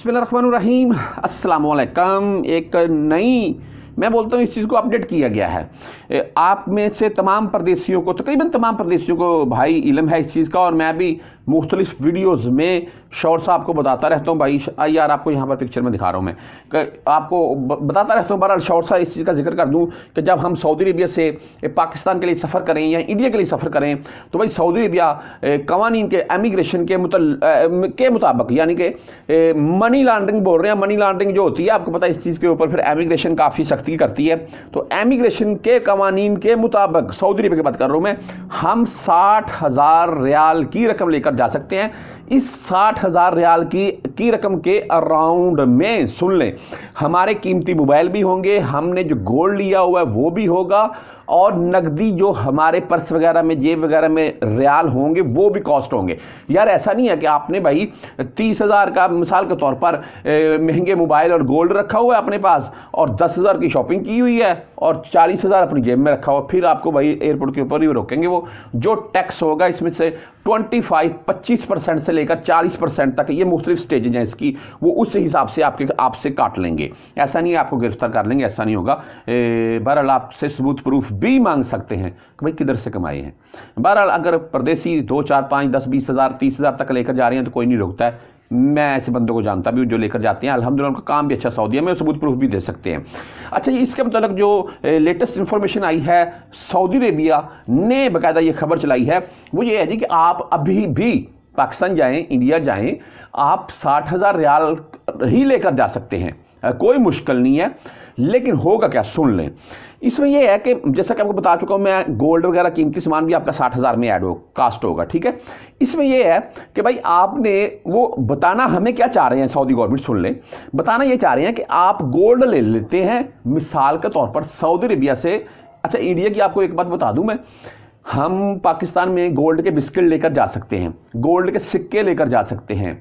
बसमीम अल्लाम एक नई मैं बोलता हूँ इस चीज़ को अपडेट किया गया है आप में से तमाम प्रदेशियों को तकरीबन तमाम प्रदेशियों को भाई इलम है इस चीज़ का और मैं भी मुख्तलिफ वीडियोज़ में सा आपको बताता रहता हूँ भाई यार आपको यहाँ पर पिक्चर में दिखा रहा हूँ मैं आपको बताता रहता हूँ बहरहाल सा इस चीज़ का जिक्र कर दूँ कि जब हम सऊदी अरबिया से पाकिस्तान के लिए सफ़र करें या इंडिया के लिए सफ़र करें तो भाई सऊदी अरबिया कवानीन के एमिग्रेशन के मुतल के मुताबिक यानी कि मनी लॉन्ड्रिंग बोल रहे हैं मनी लॉन्ड्रिंग जो होती है आपको पता है इस चीज़ के ऊपर फिर एमिग्रेशन काफ़ी सख्त दस्तगी करती है तो एमिग्रेशन के कवानीन के मुताबिक सऊदी अरब की बात कर रहा हूँ मैं हम साठ हज़ार रियाल की रकम लेकर जा सकते हैं इस साठ हज़ार रियाल की की रकम के अराउंड में सुन लें हमारे कीमती मोबाइल भी होंगे हमने जो गोल्ड लिया हुआ है वो भी होगा और नकदी जो हमारे पर्स वगैरह में जेब वगैरह में रियाल होंगे वो भी कॉस्ट होंगे यार ऐसा नहीं है कि आपने भाई तीस हज़ार का मिसाल के तौर पर महंगे मोबाइल और गोल्ड रखा हुआ है अपने पास और दस हज़ार की शॉपिंग की हुई है और चालीस हज़ार अपनी जेब में रखा हुआ फिर आपको भाई एयरपोर्ट के ऊपर ही रोकेंगे वो जो टैक्स होगा इसमें से ट्वेंटी फाइव पच्चीस परसेंट से लेकर चालीस परसेंट तक ये मुख्तलिफ स्टेजेज हैं इसकी वो उस हिसाब से आपके आपसे काट लेंगे ऐसा नहीं है आपको गिरफ्तार कर लेंगे ऐसा नहीं होगा बहरहाल आपसे सबूत प्रूफ भी मांग सकते हैं कि भाई किधर से कमाए हैं बहरहाल अगर परदेसी दो चार पाँच दस बीस हज़ार तीस हज़ार तक लेकर जा रहे हैं तो कोई नहीं रोकता है मैं ऐसे बंदों को जानता भी हूँ जो लेकर जाते हैं अलहमदिल्ला उनका काम भी अच्छा है में सबूत प्रूफ भी दे सकते हैं अच्छा इसके मतलब जो लेटेस्ट इन्फॉर्मेशन आई है सऊदी अरेबिया ने बाकायदा ये खबर चलाई है वो ये है जी कि आप अभी भी पाकिस्तान जाएं इंडिया जाएं आप साठ हज़ार रियाल ही लेकर जा सकते हैं कोई मुश्किल नहीं है लेकिन होगा क्या सुन लें इसमें यह है कि जैसा कि आपको बता चुका हूं मैं गोल्ड वगैरह कीमती सामान भी आपका साठ हज़ार में ऐड हो कास्ट होगा ठीक है इसमें यह है कि भाई आपने वो बताना हमें क्या चाह रहे हैं सऊदी गवर्नमेंट सुन लें बताना यह चाह रहे हैं कि आप गोल्ड ले लेते हैं मिसाल के तौर पर सऊदी अरेबिया से अच्छा इंडिया की आपको एक बात बता दूं मैं हम पाकिस्तान में गोल्ड के बिस्किट लेकर जा सकते हैं गोल्ड के सिक्के लेकर जा सकते हैं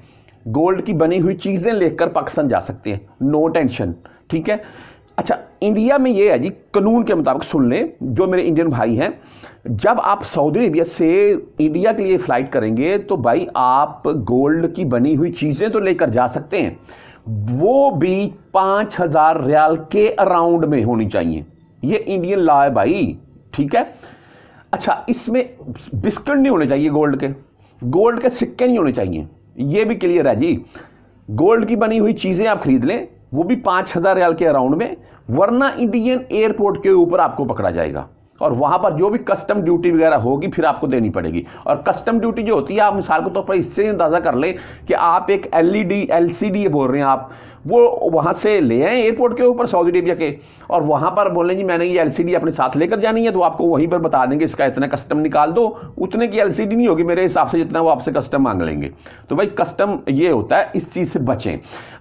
गोल्ड की बनी हुई चीज़ें लेकर पाकिस्तान जा सकते हैं नो टेंशन ठीक है अच्छा इंडिया में ये है जी कानून के मुताबिक सुन लें जो मेरे इंडियन भाई हैं जब आप सऊदी अरेबिया से इंडिया के लिए फ़्लाइट करेंगे तो भाई आप गोल्ड की बनी हुई चीज़ें तो लेकर जा सकते हैं वो भी पाँच हज़ार रियाल के अराउंड में होनी चाहिए ये इंडियन लॉ है भाई ठीक है अच्छा इसमें बिस्किट नहीं होने चाहिए गोल्ड के गोल्ड के सिक्के नहीं होने चाहिए ये भी क्लियर है जी गोल्ड की बनी हुई चीज़ें आप खरीद लें वो भी पांच हज़ार रियाल के अराउंड में वरना इंडियन एयरपोर्ट के ऊपर आपको पकड़ा जाएगा और वहाँ पर जो भी कस्टम ड्यूटी वगैरह होगी फिर आपको देनी पड़ेगी और कस्टम ड्यूटी जो होती है आप मिसाल के तौर तो पर इससे अंदाज़ा कर लें कि आप एक L E D L C D बोल रहे हैं आप वो वहाँ से ले आए एयरपोर्ट के ऊपर सऊदी अरेबिया के और वहाँ पर बोलें जी मैंने ये एल सी डी अपने साथ लेकर जानी है तो आपको वहीं पर बता देंगे इसका इतना कस्टम निकाल दो उतने की एल सी डी नहीं होगी मेरे हिसाब से जितना वो आपसे कस्टम मांग लेंगे तो भाई कस्टम ये होता है इस चीज़ से बचें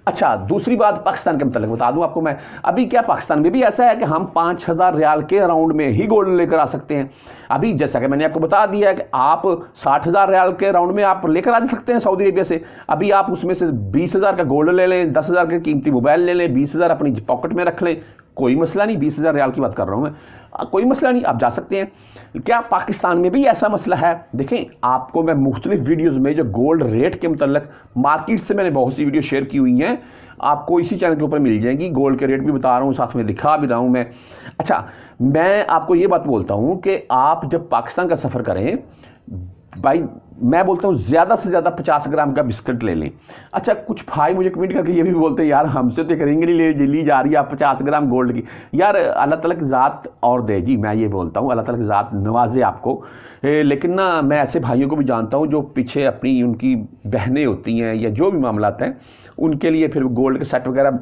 अच्छा दूसरी बात पाकिस्तान के मतलब बता दूँ आपको मैं अभी क्या पाकिस्तान में भी ऐसा है कि हम पाँच हज़ार रियाल के अराउंड में ही गोल्ड गोल्ड लेकर आ सकते हैं अभी जैसा कि मैंने आपको बता दिया है कि आप साठ हज़ार रियाल के राउंड में आप लेकर आ सकते हैं सऊदी अरेबिया से अभी आप उसमें से बीस हज़ार का गोल्ड ले लें दस हज़ार का कीमती मोबाइल ले लें बीस हज़ार अपनी पॉकेट में रख लें कोई मसला नहीं बीस हज़ार रियाल की बात कर रहा हूँ मैं कोई मसला नहीं आप जा सकते हैं क्या पाकिस्तान में भी ऐसा मसला है देखें आपको मैं मुख्तलिफ वीडियोज़ में जो गोल्ड रेट के मतलब मार्केट से मैंने बहुत सी वीडियो शेयर की हुई हैं आपको इसी चैनल के ऊपर मिल जाएंगी गोल्ड के रेट भी बता रहा हूँ साथ में दिखा भी रहा हूँ मैं अच्छा मैं आपको ये बात बोलता हूँ कि आप जब पाकिस्तान का सफ़र करें बाई मैं बोलता हूँ ज़्यादा से ज़्यादा पचास ग्राम का बिस्किट ले लें अच्छा कुछ भाई मुझे कमेंट करके ये भी बोलते हैं यार हमसे तो करेंगे नहीं ले ली जा रही है आप पचास ग्राम गोल्ड की यार अल्लाह तला की ज़ात और दे जी मैं ये बोलता हूँ अल्लाह तला की ज़ात नवाजे आपको ए, लेकिन ना मैं ऐसे भाइयों को भी जानता हूँ जो पीछे अपनी उनकी बहनें होती हैं या जो भी मामलाते हैं उनके लिए फिर गोल्ड के सेट वगैरह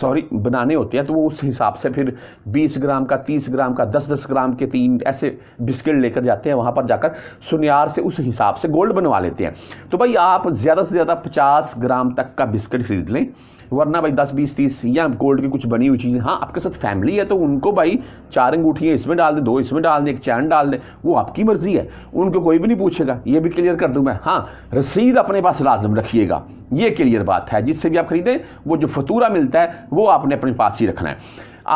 सॉरी बनाने होते हैं तो वो उस हिसाब से फिर 20 ग्राम का 30 ग्राम का 10 10 ग्राम के तीन ऐसे बिस्किट लेकर जाते हैं वहाँ पर जाकर सुनियार से उस हिसाब से गोल्ड बनवा लेते हैं तो भाई आप ज़्यादा से ज़्यादा 50 ग्राम तक का बिस्किट खरीद लें वरना भाई दस बीस तीस या गोल्ड की कुछ बनी हुई चीज़ें हाँ आपके साथ फैमिली है तो उनको भाई चार अंगूठियाँ इसमें डाल दें दो इसमें डाल दें एक चैन डाल दें वो आपकी मर्ज़ी है उनको कोई भी नहीं पूछेगा ये भी क्लियर कर दूँ मैं हाँ रसीद अपने पास लाजम रखिएगा ये क्लियर बात है जिससे भी आप खरीदें वो जो फतूरा मिलता है वो आपने अपने पास ही रखना है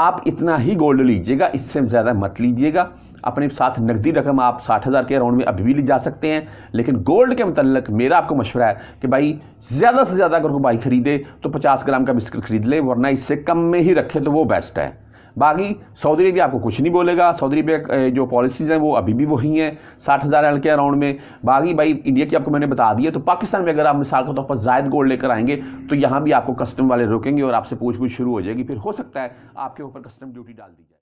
आप इतना ही गोल्ड लीजिएगा इससे ज़्यादा मत लीजिएगा अपने साथ नकदी रकम आप साठ हज़ार के अराउंड में अभी भी ले जा सकते हैं लेकिन गोल्ड के मतलब मेरा आपको मशवरा है कि भाई ज़्यादा से ज़्यादा अगर कोई बाई खरीदे तो पचास ग्राम का बिस्किट खरीद ले वरना इससे कम में ही रखे तो वो बेस्ट है बाकी सऊदी अरबिया आपको कुछ नहीं बोलेगा सऊदी अरबिया जो पॉलिसीज़ हैं वो अभी भी वही हैं साठ हज़ार एल के अराउंड में बाकी भाई इंडिया की आपको मैंने बता दिया तो पाकिस्तान में अगर आप मिसाल के तौर पर जायद गोल्ड लेकर आएंगे तो यहाँ भी आपको कस्टम वाले रोकेंगे और आपसे पूछ पूछ शुरू हो जाएगी फिर हो सकता है आपके ऊपर कस्टम ड्यूटी डाल दी जाए